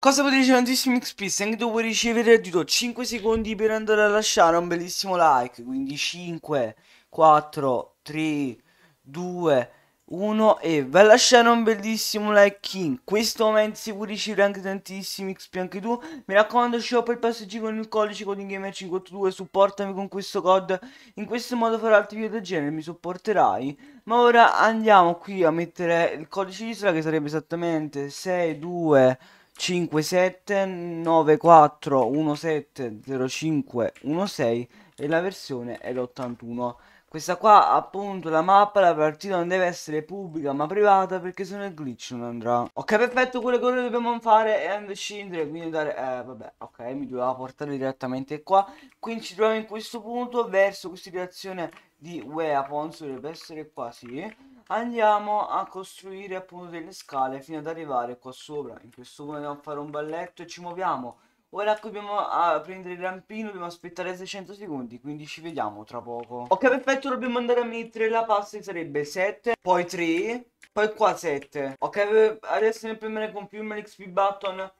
Cosa potete dire tantissimi XP? tu dove ricevere aiuto 5 secondi per andare a lasciare un bellissimo like. Quindi 5, 4, 3, 2, 1 e vai a lasciare un bellissimo like in questo momento se vuoi ricevere anche tantissimi XP anche tu mi raccomando shop il passaggio con il codice codinggamer582 supportami con questo code in questo modo farò altri video del genere mi supporterai ma ora andiamo qui a mettere il codice di sera che sarebbe esattamente 6, 62 5794170516 e la versione è l'81 questa qua appunto la mappa la partita non deve essere pubblica ma privata perché se no il glitch non andrà ok perfetto quello che ora dobbiamo fare è andare a scendere quindi andare eh vabbè ok mi doveva portare direttamente qua quindi ci troviamo in questo punto verso questa direzione di weapons dovrebbe essere qua sì andiamo a costruire appunto delle scale fino ad arrivare qua sopra in questo modo andiamo a fare un balletto e ci muoviamo ora qui dobbiamo ah, prendere il rampino dobbiamo aspettare 600 secondi quindi ci vediamo tra poco ok perfetto dobbiamo andare a mettere la pasta che sarebbe 7 poi 3 poi qua 7 ok adesso andiamo a premere con più xp button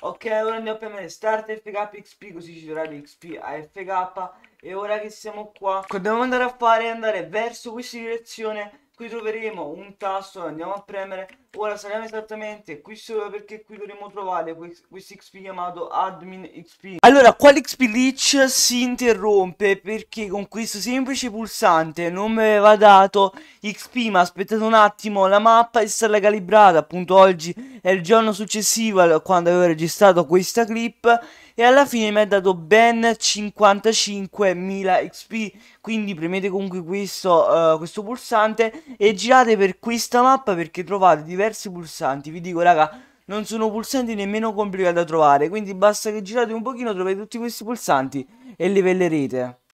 ok ora andiamo a premere start fk xp così ci darà l'xp a fk e ora che siamo qua cosa dobbiamo andare a fare è andare verso questa direzione qui troveremo un tasto andiamo a premere Ora saremo esattamente qui solo perché qui dovremmo trovare questo XP chiamato admin XP. Allora, qua l'XP glitch si interrompe perché con questo semplice pulsante non mi aveva dato XP, ma aspettate un attimo la mappa e sarà calibrata. Appunto oggi è il giorno successivo quando avevo registrato questa clip e alla fine mi ha dato ben 55.000 XP. Quindi premete comunque questo, uh, questo pulsante e girate per questa mappa perché trovate diversi diversi pulsanti. Vi dico, raga, non sono pulsanti nemmeno complicati da trovare. Quindi basta che girate un pochino, trovate tutti questi pulsanti e livellerete.